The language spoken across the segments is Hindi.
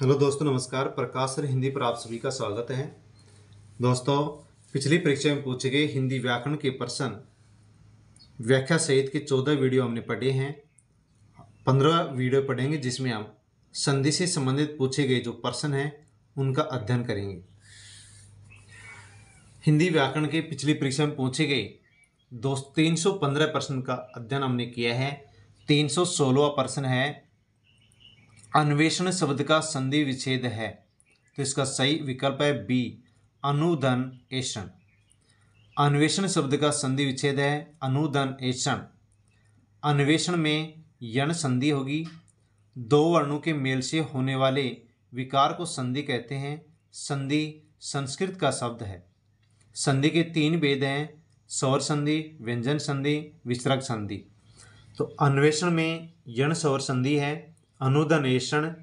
हेलो दोस्तों नमस्कार प्रकाश सर हिंदी पर आप सभी का स्वागत है दोस्तों पिछली परीक्षा में पूछे गए हिंदी व्याकरण के प्रश्न व्याख्या सहित के चौदह वीडियो हमने पढ़े हैं पंद्रह वीडियो पढ़ेंगे जिसमें हम संधि से संबंधित पूछे गए जो प्रश्न हैं उनका अध्ययन करेंगे हिंदी व्याकरण के पिछली परीक्षा में पूछे गए दो तीन प्रश्न का अध्ययन हमने किया है तीन सौ प्रश्न है अन्वेषण शब्द का संधि विच्छेद है तो इसका सही विकल्प है बी अनुधन एषण अन्वेषण शब्द का संधि विच्छेद है अनुदन एषण अन्वेषण में यण संधि होगी दो वर्णों के मेल से होने वाले विकार को संधि कहते हैं संधि संस्कृत का शब्द है संधि के तीन वेद हैं सौर संधि व्यंजन संधि विस्तृत संधि तो अन्वेषण में यण सौर संधि है अनुदनेशन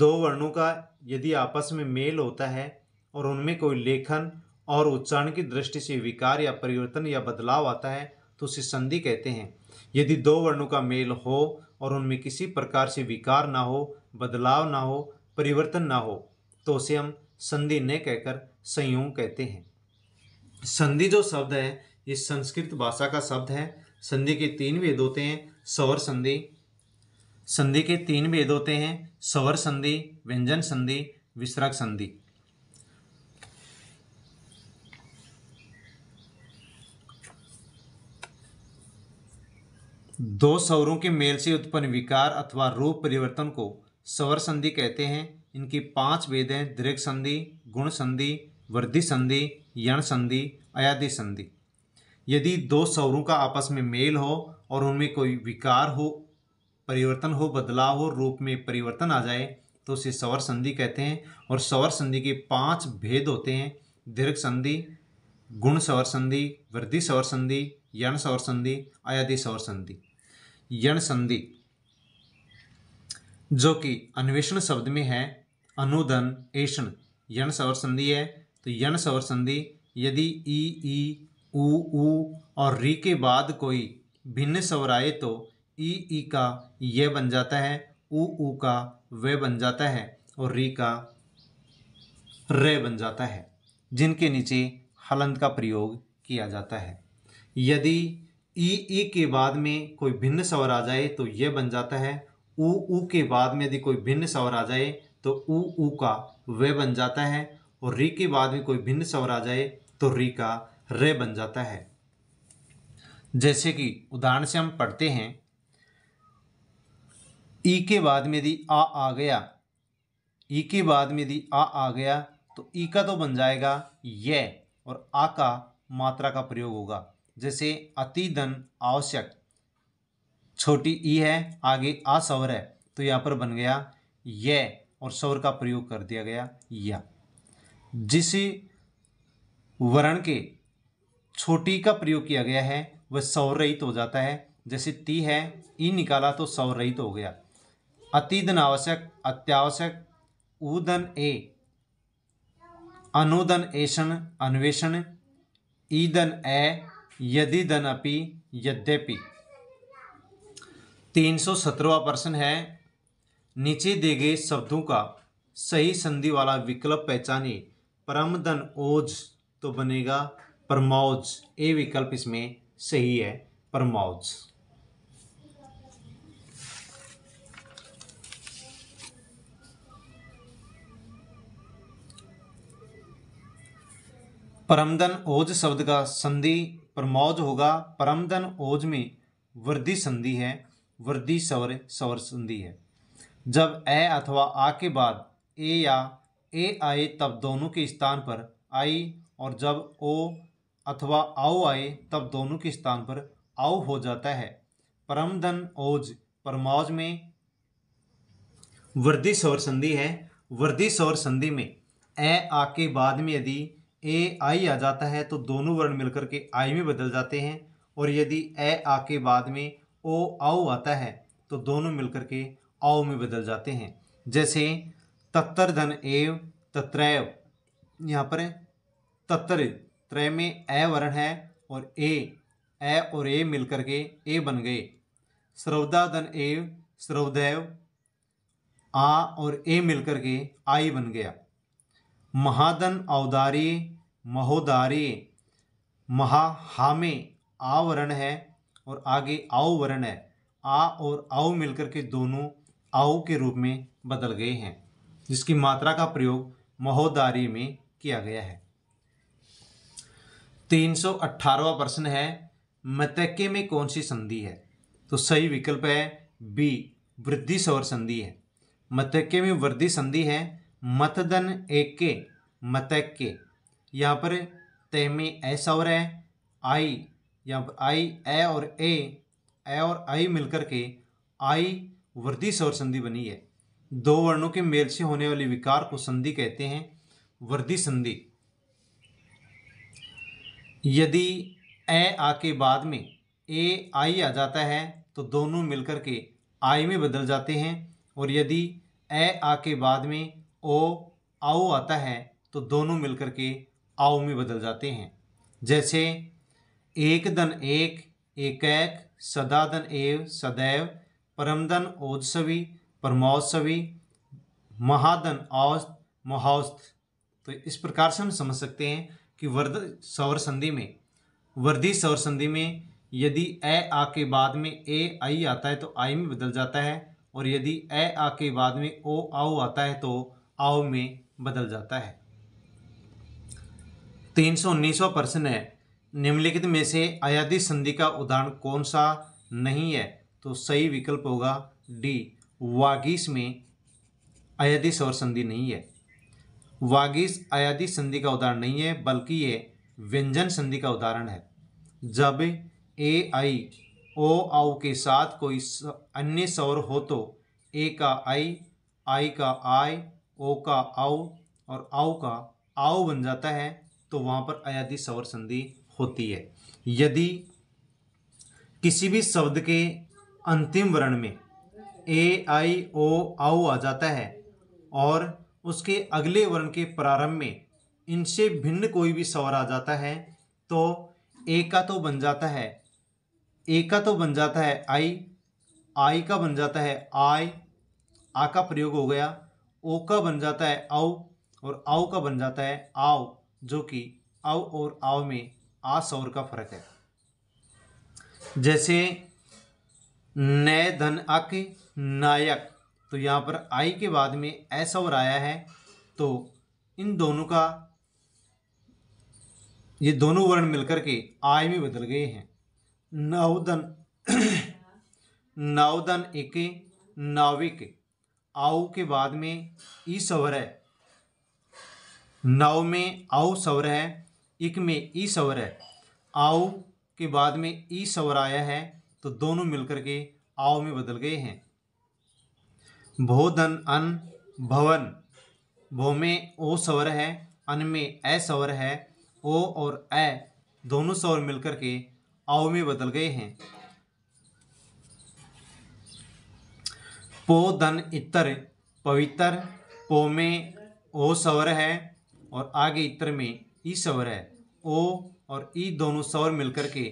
दो वर्णों का यदि आपस में मेल होता है और उनमें कोई लेखन और उच्चारण की दृष्टि से विकार या परिवर्तन या बदलाव आता है तो उसे संधि कहते हैं यदि दो वर्णों का मेल हो और उनमें किसी प्रकार से विकार ना हो बदलाव ना हो परिवर्तन ना हो तो उसे हम संधि न कहकर संयोग कहते हैं संधि जो शब्द है ये संस्कृत भाषा का शब्द है संधि के तीन वेद होते हैं सौर संधि संधि के तीन भेद होते हैं सवर संधि व्यंजन संधि विसर्ग संधि दो स्वरों के मेल से उत्पन्न विकार अथवा रूप परिवर्तन को सवर संधि कहते हैं इनकी पांच वेद हैं दीर्घ संधि गुण संधि वृद्धि संधि यण संधि अयादि संधि यदि दो स्वरों का आपस में मेल हो और उनमें कोई विकार हो परिवर्तन हो बदलाव हो रूप में परिवर्तन आ जाए तो उसे सवर संधि कहते हैं और सवर संधि के पांच भेद होते हैं दीर्घ संधि गुण सवर संधि वृद्धि सवर संधि यण सवर संधि आयादि सवर संधि यण संधि जो कि अन्वेषण शब्द में है अनुदन एषण यण सवर संधि है तो यण सवर संधि यदि ई ई ऊ ऊ और री के बाद कोई भिन्न स्वर आए तो ई ई का ये बन जाता है ऊ ऊ का वे बन जाता है और री का रे बन जाता है जिनके नीचे हलंत का प्रयोग किया जाता है यदि ई ई के बाद में कोई भिन्न स्वर आ जाए तो यह बन जाता है ऊ ऊ के बाद में यदि कोई भिन्न स्वर आ जाए तो ऊ ऊ का वे बन जाता है और री के बाद में कोई भिन्न स्वर आ जाए तो री का रे बन जाता है जैसे कि उदाहरण से हम पढ़ते हैं ई के बाद में यदि आ आ गया ई के बाद में यदि आ आ गया तो ई का तो बन जाएगा ये और आ का मात्रा का प्रयोग होगा जैसे अति धन आवश्यक छोटी ई है आगे आ सवर है तो यहाँ पर बन गया ये और सवर का प्रयोग कर दिया गया या जिस वर्ण के छोटी का प्रयोग किया गया है वह सौर रहित हो जाता है जैसे ती है ई निकाला तो सौर रहित हो गया अतिदन आवश्यक अत्यावश्यक उदन ए अनुदन एषण अन्वेषण ईदन ए यदिदन अपि यद्यपि तीन सौ सत्रहवा प्रश्न है नीचे दिए गए शब्दों का सही संधि वाला विकल्प पहचानिए परमदन ओज तो बनेगा परमौज ए विकल्प इसमें सही है परमौज परमदन ओज शब्द का संधि परमौज होगा परमदन ओज में वृद्धि संधि है वृद्धि सवर सवर संधि है जब ए अथवा आ के बाद ए या ए आए तब दोनों के स्थान पर आई और जब ओ अथवा आओ आए तब दोनों के स्थान पर आओ हो जाता है परमदन ओज परमौज में वृद्धि स्वर संधि है वृद्धि स्वर संधि में ए आ के बाद में यदि ए आई आ जाता है तो दोनों वर्ण मिलकर के आई में बदल जाते हैं और यदि ए आ के बाद में ओ आओ आता है तो दोनों मिलकर के आओ में बदल जाते हैं जैसे तत्तर धन एव तत्रैव यहाँ पर तत्र त्रय में ए वर्ण है और ए ए और ए मिलकर के ए बन गए श्रवदा धन एव श्रवदैव आ और ए मिलकर के आई बन गया महादन औदारी महोदारे हामे आवरण है और आगे आओ वर्ण है आ और आओ मिलकर के दोनों आओ के रूप में बदल गए हैं जिसकी मात्रा का प्रयोग महोदारी में किया गया है तीन सौ अट्ठारवा प्रश्न है मतक्के में कौन सी संधि है तो सही विकल्प है बी वृद्धि स्वर संधि है मतक्के में वृद्धि संधि है मतदन एके मतैके यहाँ पर ते में ए सवर है आई यहाँ पर आई ए और ए ए और आई मिलकर के आई वर्दी स्वर संधि बनी है दो वर्णों के मेल से होने वाले विकार को संधि कहते हैं वर्दी संधि यदि ए आ के बाद में ए आई आ जाता है तो दोनों मिलकर के आई में बदल जाते हैं और यदि ए आ के बाद में ओ आओ आता है तो दोनों मिलकर के आओ में बदल जाते हैं जैसे एक धन एक एक सदा धन एव सदैव परम धन ओत्सवी परमोत्सवी महाधन औस्त महौस्त तो इस प्रकार से हम समझ सकते हैं कि वर्द सौर संधि में वर्दी सौर संधि में यदि ए आ के बाद में ए आई आता है तो आई में बदल जाता है और यदि ए आ के बाद में ओ आओ आता है तो आओ में बदल जाता है तीन सौ उन्नीसवा प्रश्न है निम्नलिखित में से आयादी संधि का उदाहरण कौन सा नहीं है तो सही विकल्प होगा डी वागीस में आयादी स्वर संधि नहीं है वागीस आयादी संधि का उदाहरण नहीं है बल्कि ये व्यंजन संधि का उदाहरण है जब ए आई ओ आउ के साथ कोई अन्य स्वर हो तो ए का आई आई का आय ओ का आउ और आउ का आओ बन जाता है तो वहां पर अयाधि सवर संधि होती है यदि किसी भी शब्द के अंतिम वर्ण में ए आई ओ आओ आ जाता है और उसके अगले वर्ण के प्रारंभ में इनसे भिन्न कोई भी स्वर आ जाता है तो ए का तो बन जाता है ए का तो बन जाता है आई आई का बन जाता है आय आ का प्रयोग हो गया ओ का बन जाता है औ और आओ का बन जाता है आओ जो कि अव और आव में आ सौर का फर्क है जैसे नय धन अक नायक तो यहाँ पर आई के बाद में ऐसा और आया है तो इन दोनों का ये दोनों वर्ण मिलकर के आय में बदल गए हैं नवधन नवधन एक नाविक आऊ के बाद में ई सवर है नौ में औ सवर है इक में ई सवर है आओ के बाद में ई सवर आया है तो दोनों मिलकर के आओ में बदल गए हैं भोधन अन भवन भो में ओ सवर है अन में ए सवर है ओ और ए दोनों सवर मिलकर के आओ में बदल गए हैं पो धन इतर पवित्र पो में ओ सवर है और आगे इतर में ई स्वर है ओ और ई दोनों स्वर मिलकर के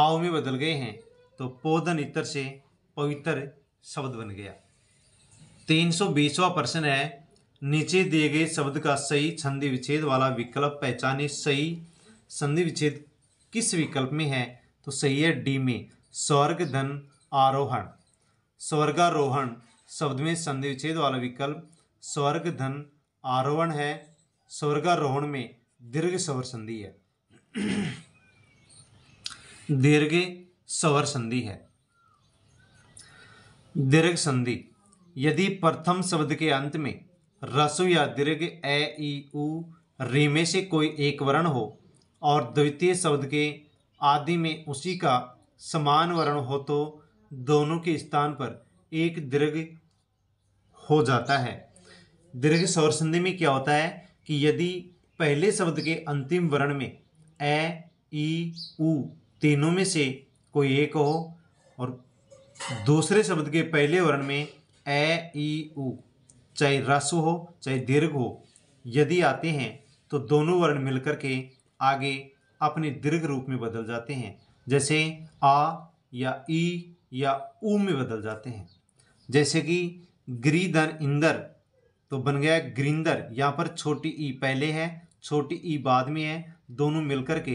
आओ में बदल गए हैं तो पोधन इतर से पवित्र शब्द बन गया तीन सौ बीसवा प्रश्न है नीचे दिए गए शब्द का सही संधि विच्छेद वाला विकल्प पहचाने सही संधि विच्छेद किस विकल्प में है तो सही है डी में स्वर्ग धन आरोहण स्वर्गारोहण शब्द में संधि विच्छेद वाला विकल्प स्वर्ग धन आरोहण है स्वर्गारोहण में दीर्घ सवर संधि है दीर्घ सवर संधि है दीर्घ संधि यदि प्रथम शब्द के अंत में रसु या दीर्घ ए ई उ री में से कोई एक वर्ण हो और द्वितीय शब्द के आदि में उसी का समान वर्ण हो तो दोनों के स्थान पर एक दीर्घ हो जाता है दीर्घ स्वर संधि में क्या होता है कि यदि पहले शब्द के अंतिम वर्ण में ए ई उ तीनों में से कोई एक हो और दूसरे शब्द के पहले वर्ण में ए ई ऊ चाहे रस्व हो चाहे दीर्घ हो यदि आते हैं तो दोनों वर्ण मिलकर के आगे अपने दीर्घ रूप में बदल जाते हैं जैसे आ या ई या ऊ में बदल जाते हैं जैसे कि गिरीधर इंदर तो बन गया ग्रींदर यहाँ पर छोटी ई पहले है छोटी ई बाद में है दोनों मिलकर के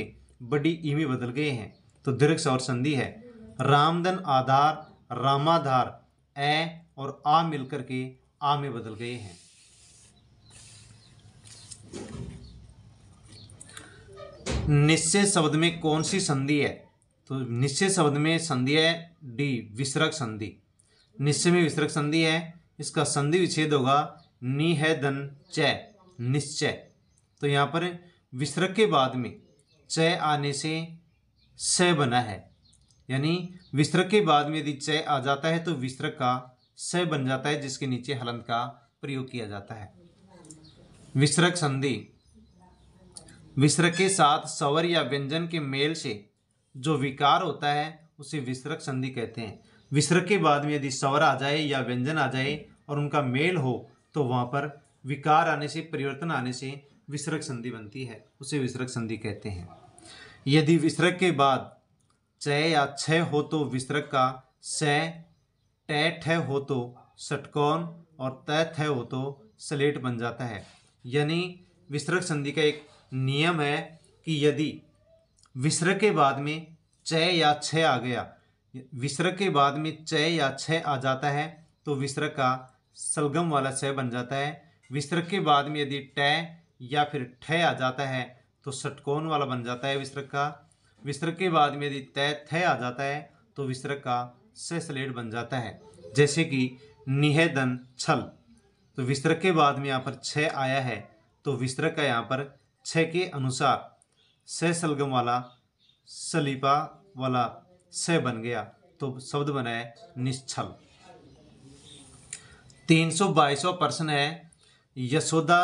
बड़ी ई में बदल गए हैं तो दीर्घ और संधि है रामधन आधार रामाधार ए और आ मिलकर के आ में बदल गए हैं निश्चय शब्द में कौन सी संधि है तो निश्चय शब्द में संधि है डी विसरक संधि निश्चय में विसरक संधि है इसका संधि विच्छेद होगा निहेदन चय निश्चय तो यहाँ पर विसर्ग के बाद में चय आने से स बना है यानी विसर्ग के बाद में यदि चय आ जाता है तो विसर्ग का स बन जाता है जिसके नीचे हलंत का प्रयोग किया जाता है विसर्ग संधि विसर्ग के साथ सवर या व्यंजन के मेल से जो विकार होता है उसे विसर्ग संधि कहते हैं विसर्ग के बाद में यदि सवर आ जाए या व्यंजन आ जाए और उनका मेल हो तो वहाँ पर विकार आने से परिवर्तन आने से विसर्ग संधि बनती है उसे विसर्ग संधि कहते हैं यदि विसर्ग के बाद चय या छय हो तो विसर्ग का सय टैठ हो तो सटकौन और तय थ हो तो स्लेट बन जाता है यानी विसर्ग संधि का एक नियम है कि यदि विसर्ग के बाद में चय या छय आ गया विसर्ग के बाद में चय या छय आ जाता है तो विसर्ग का सलगम वाला सह बन जाता है विसर्ग के बाद में यदि ट या फिर ठ आ जाता है तो षटकोण वाला बन जाता है विसर्ग का विसर्ग के बाद में यदि तय थ आ जाता है तो विसर्ग का स स्लेट बन जाता है जैसे कि निहेदन छल तो विसर्ग के बाद में यहाँ पर छ आया है तो विसर्ग का यहाँ पर छ के अनुसार स सलगम वाला सलीपा वाला स बन गया तो शब्द बनाए निश्छल तीन सौ बाईसवा प्रश्न है यशोदा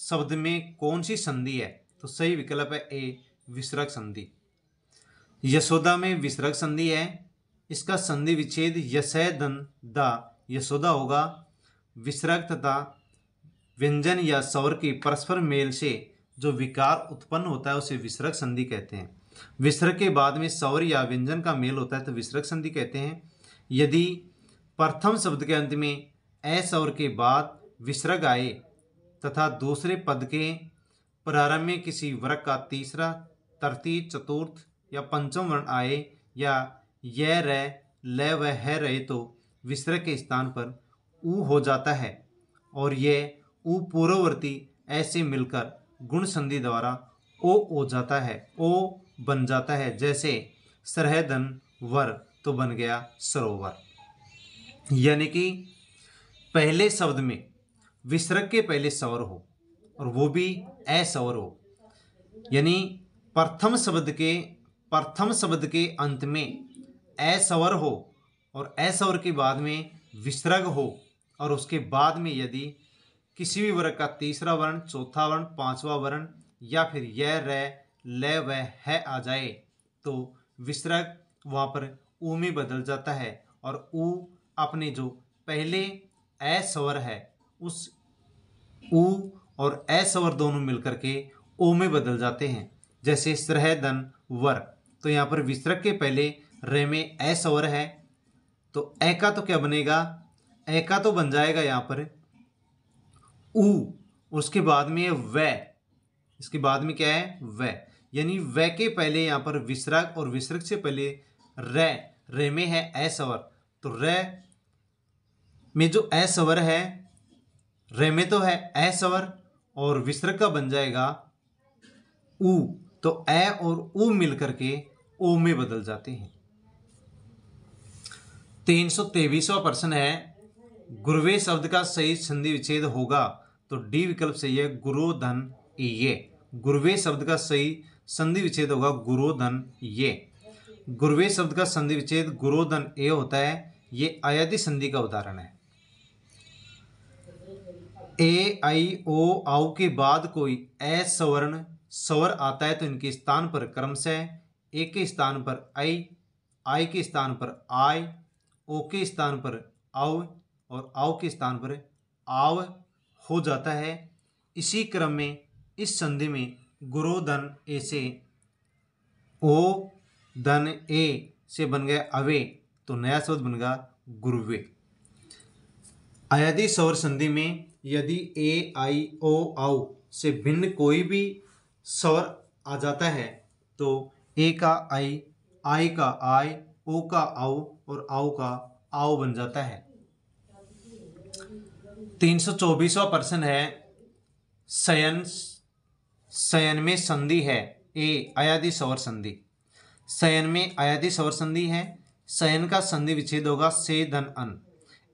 शब्द में कौन सी संधि है तो सही विकल्प है ए विसर्ग संधि यशोदा में विसर्ग संधि है इसका संधि विच्छेद दन द यशोदा होगा विसर्ग तथा व्यंजन या स्वर की परस्पर मेल से जो विकार उत्पन्न होता है उसे विसर्ग संधि कहते हैं विसर्ग के बाद में स्वर या व्यंजन का मेल होता है तो विसर्ग संधि कहते हैं यदि प्रथम शब्द के अंत में अस्वर के बाद विसर्ग आए तथा दूसरे पद के प्रारंभ में किसी वर्ग का तीसरा तृतीय चतुर्थ या पंचम वर्ण आए या यह रह ल व है रहे तो विसर्ग के स्थान पर ऊ हो जाता है और यह ऊ पूर्ववर्ती ऐसे मिलकर गुण संधि द्वारा ओ हो जाता है ओ बन जाता है जैसे सरहदन वर तो बन गया सरोवर यानी कि पहले शब्द में विसर्ग के पहले सवर हो और वो भी असवर हो यानी प्रथम शब्द के प्रथम शब्द के अंत में असवर हो और असवर के बाद में विसर्ग हो और उसके बाद में यदि किसी भी वर्ग का तीसरा वर्ण चौथा वर्ण पांचवा वर्ण या फिर यह र ल व है आ जाए तो विसर्ग वहाँ पर ऊ में बदल जाता है और ऊ अपने जो पहले ए स्वर है उस ऊ और ए स्वर दोनों मिलकर के ओ में बदल जाते हैं जैसे सरहदन वर तो यहाँ पर विसरक के पहले रे में ए स्वर है तो ए का तो क्या बनेगा ए का तो बन जाएगा यहाँ पर ऊ उसके बाद में व इसके बाद में क्या है व यानी व के पहले यहाँ पर विसरक और विसरक से पहले रे रे में है ए तो रे में जो ए सवर है रे में तो है ए सवर और विसर्ग का बन जाएगा ऊ तो ए और ऊ मिलकर के ओ में बदल जाते हैं तीन सौ तेईसवा प्रश्न है गुरुवे शब्द का सही संधि विच्छेद होगा तो डी विकल्प सही है गुरु धन ये गुरुवे शब्द का सही संधि विच्छेद होगा गुरु धन ये गुरुवे शब्द का संधि विच्छेद गुरोधन ए होता है ये आयाति संधि का उदाहरण है ए आई ओ आउ के बाद कोई ए सवर्ण स्वर आता है तो इनके स्थान पर से ए के स्थान पर आई आई के स्थान पर आय ओ के स्थान पर आउ और आउ के स्थान पर आव हो जाता है इसी क्रम में इस संधि में गुरोधन ए से ओ धन ए से बन गया अवे तो नया शब्द बन गया गुरुवे आयादी स्वर संधि में यदि ए आई ओ आउ से भिन्न कोई भी स्वर आ जाता है तो ए का आई आई का आय ओ का आओ और आओ का आओ बन जाता है तीन सौ चौबीसवा प्रश्न है सयन सयन में संधि है ए आयादि सौर संधि सयन में आयादि स्वर संधि है शयन का संधि विच्छेद होगा से धन अन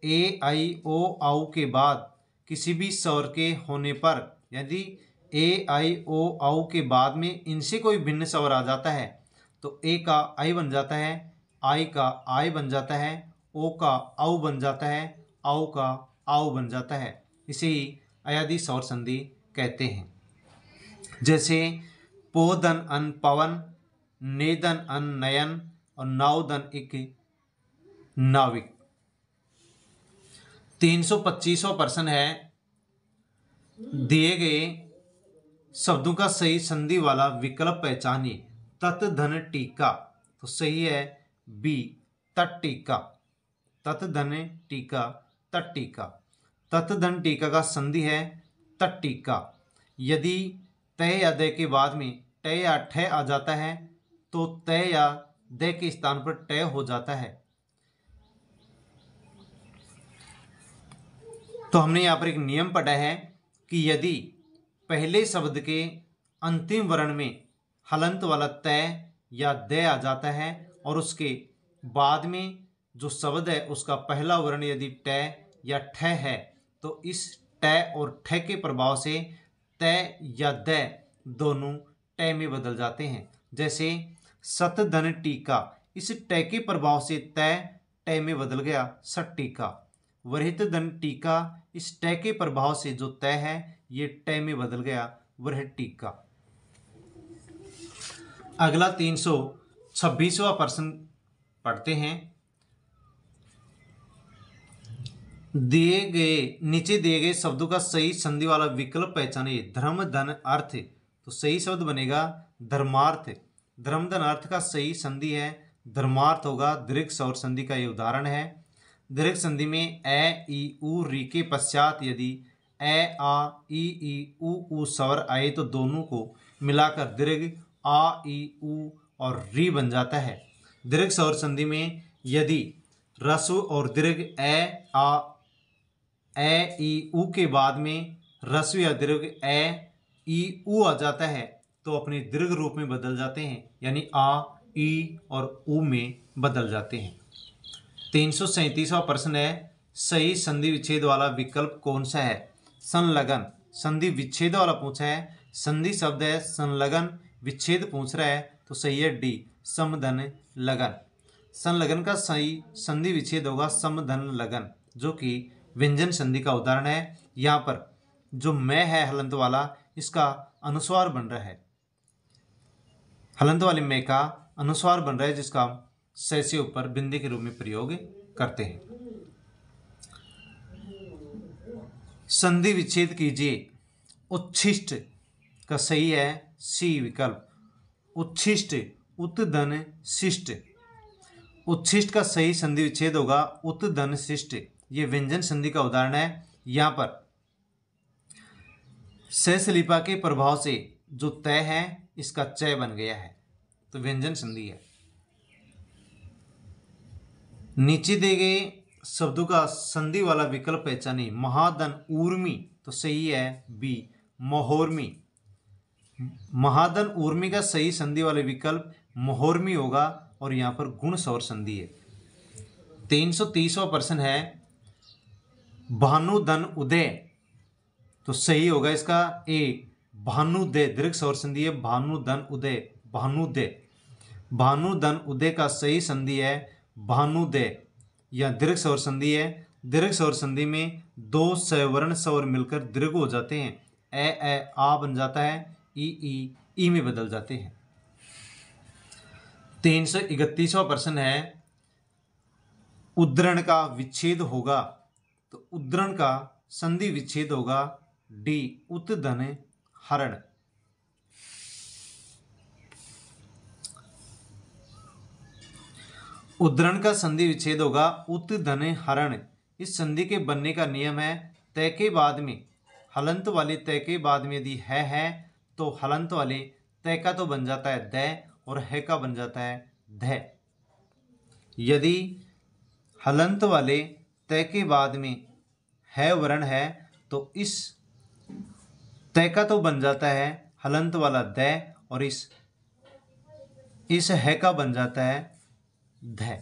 ए आई ओ आउ के बाद किसी भी स्वर के होने पर यदि ए आई ओ आउ के बाद में इनसे कोई भिन्न स्वर आ जाता है तो ए का आई बन जाता है आई का आई बन जाता है ओ का आउ बन जाता है आउ का आओ बन जाता है इसे ही अयादि सौर संधि कहते हैं जैसे पोधन अन पवन नेदन अन नयन और नावदन एक नाविक तीन सौ पच्चीसवा प्रश्न है दिए गए शब्दों का सही संधि वाला विकल्प पहचानिए तत् धन टीका तो सही है बी तट टीका तत् धन टीका तट टीका तत् धन टीका का संधि है तट टीका यदि तय या दय के बाद में तय या ठय आ जाता है तो तय या दय के स्थान पर तय हो जाता है तो हमने यहाँ पर एक नियम पढ़ा है कि यदि पहले शब्द के अंतिम वर्ण में हलंत वाला तय या दय आ जाता है और उसके बाद में जो शब्द है उसका पहला वर्ण यदि ट या ठ है तो इस ट और ठ के प्रभाव से त या द दोनों ट में बदल जाते हैं जैसे सतधन टीका इस ट के प्रभाव से तय ट में बदल गया सट टीका वृहित दंड टीका इस टय के प्रभाव से जो तय है ये टय में बदल गया वृहित टीका अगला तीन सौ छब्बीसवा प्रश्न पढ़ते हैं दिए गए नीचे दिए गए शब्दों का सही संधि वाला विकल्प पहचाने धर्म धन अर्थ तो सही शब्द बनेगा धर्मार्थ धर्म धन अर्थ का सही संधि है धर्मार्थ होगा दीर्घ सौर संधि का ये उदाहरण है दीर्घ संधि में ए ई ऊ री के पश्चात यदि ए आ ई ई ऊ ऊ स्वर आए तो दोनों को मिलाकर दीर्घ आ ई ऊ और री बन जाता है दीर्घ स्वर संधि में यदि रसु और दीर्घ ए आ ए ई ऊ के बाद में रसु या दीर्घ ए ई ऊ आ जाता है तो अपने दीर्घ रूप में बदल जाते हैं यानी आ ई और ऊ में बदल जाते हैं तीन सौ सैंतीसवा प्रश्न है सही संधि विच्छेद वाला विकल्प कौन सा है संलग्न संधि विच्छेद वाला पूछा है संधि शब्द है संलग्न विच्छेद पूछ रहा है तो सही है डी समधन लगन संलग्न का सही संधि विच्छेद होगा समधन लगन जो कि व्यंजन संधि का उदाहरण है यहाँ पर जो मैं है हलंत वाला इसका अनुस्वार बन रहा है हलंत वाले मैं का अनुस्वार बन रहा है जिसका सैसे से ऊपर बिंदी के रूप में प्रयोग करते हैं संधि विच्छेद कीजिए उच्छिष्ट का सही है सी विकल्प उच्छिष्ट उत्तन शिष्ट उच्छिष्ट का सही संधि विच्छेद होगा उत्धन शिष्ट ये व्यंजन संधि का उदाहरण है यहाँ पर सहसलिपा के प्रभाव से जो तय है इसका चय बन गया है तो व्यंजन संधि है नीचे दिए गए शब्दों का संधि वाला विकल्प पहचाने महाधन ऊर्मी तो सही है बी महोर्मी महादन ऊर्मी का सही संधि वाले विकल्प मोहरमी होगा और यहाँ पर गुण सौर संधि है तीन सौ तीसवा प्रश्न है भानुधन उदय तो सही होगा इसका ए भानुदय दीर्घ सौर संधि है भानुधन उदय भानुदय भानुधन उदय का सही संधि है भानुदय या दीर्घ सौर संधि है दीर्घ स्वर संधि में दो सवर्ण सौर मिलकर दीर्घ हो जाते हैं ए ए आ बन जाता है ई ई ई में बदल जाते हैं तीन सौ इकतीसवा प्रश्न है उद्धरण का विच्छेद होगा तो उद्धरण का संधि विच्छेद होगा डी उत्तन हरण उद्धरण का संधि विच्छेद होगा उत धने हरण इस संधि के बनने का नियम है तय के बाद में हलंत वाले तय के बाद में यदि है है तो हलंत वाले तय का तो बन जाता है दय और है का बन जाता है ध यदि हलंत वाले तय के बाद में है वर्ण है तो इस तय का तो बन जाता है हलंत वाला दय और इस इस है का बन जाता है ध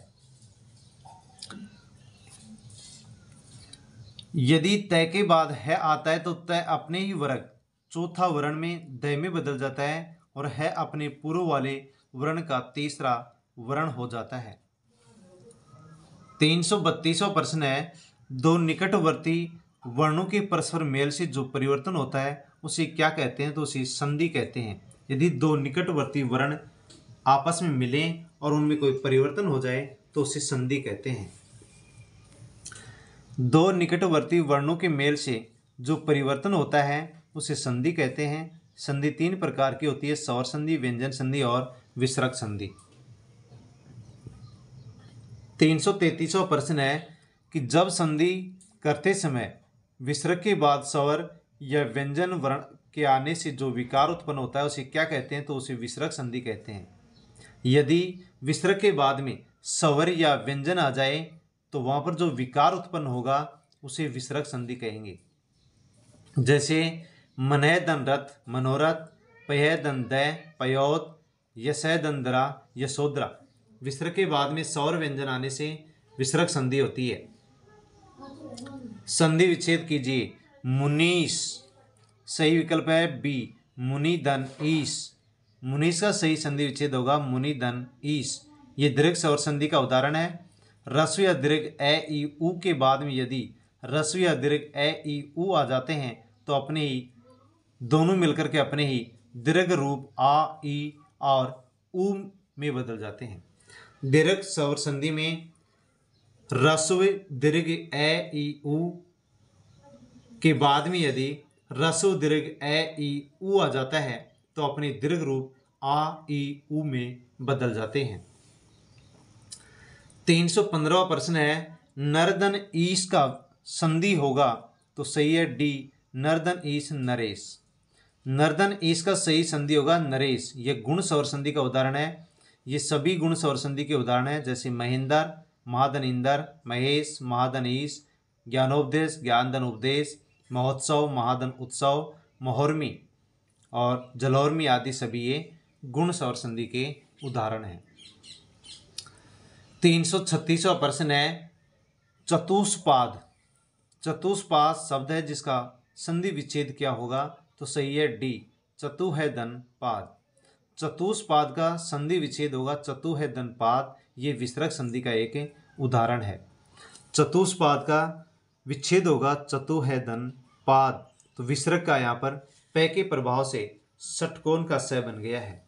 यदि तय के बाद है आता है तो तय अपने ही वर्ग चौथा वर्ण में दय में बदल जाता है और है अपने पूर्व वाले वर्ण का तीसरा वर्ण हो जाता है तीन सौ बत्तीसवा प्रश्न है दो निकटवर्ती वर्णों के परस्पर मेल से जो परिवर्तन होता है उसे क्या कहते हैं तो उसे संधि कहते हैं यदि दो निकटवर्ती वर्ण आपस में मिलें और उनमें कोई परिवर्तन हो जाए तो उसे संधि कहते हैं दो निकटवर्ती वर्णों के मेल से जो परिवर्तन होता है उसे संधि कहते हैं संधि तीन प्रकार की होती है सौर संधि व्यंजन संधि और विसरक संधि तीन सौ तैतीसवा प्रश्न है कि जब संधि करते समय विसरक के बाद सवर या व्यंजन वर्ण के आने से जो विकार उत्पन्न होता है उसे क्या कहते हैं तो उसे विसरक संधि कहते हैं यदि विसर्ग के बाद में सवर या व्यंजन आ जाए तो वहां पर जो विकार उत्पन्न होगा उसे विसर्ग संधि कहेंगे जैसे मनय दन रथ मनोरथ पय दन दय पयोत यसय दंदरा यशोद्रा विसर्ग के बाद में सौर व्यंजन आने से विसर्ग संधि होती है संधि विच्छेद कीजिए मुनीस सही विकल्प है बी मुनिधन ईश मुनीष का सही संधि विच्छेद होगा मुनि धन ईश ये दीर्घ सौर संधि का उदाहरण है रस्व या दीर्घ ए ई ऊ के बाद में यदि रस्व या दीर्घ ए ई उ आ जाते हैं तो अपने ही दोनों मिलकर के अपने ही दीर्घ रूप आ ई और ऊ में बदल जाते हैं दीर्घ सौर संधि में रस्व दीर्घ ए ई उ के बाद में यदि रस्व दीर्घ ए ई उ आ जाता है तो अपने दीर्घ रूप आ ई u में बदल जाते हैं तीन सौ पंद्रह प्रश्न है नरदन ईश का संधि होगा तो सही है डी नरदन ईश नरेश नरदन ईश का सही संधि होगा नरेश यह गुण सौर संधि का उदाहरण है ये सभी गुण सौर संधि के उदाहरण है जैसे महेंद्र महादन इंदर महेश महादन ईश ज्ञानोपदेश ज्ञानदन उपदेश महोत्सव महादन उत्सव महोर्मी और जलोर्मी आदि सभी ये गुण सौर संधि के उदाहरण हैं तीन सौ छत्तीसवा प्रश्न है चतुष्पाद चतुष्पाद शब्द है जिसका संधि विच्छेद क्या होगा तो सही है डी चतु है धन पाद चतुष्पाद का संधि विच्छेद होगा चतु है धन पाद ये विसरक संधि का एक उदाहरण है चतुष्पाद का विच्छेद होगा चतु है धन पाद तो विसरक का यहाँ पर पै के प्रभाव से षटकोण का सह बन गया है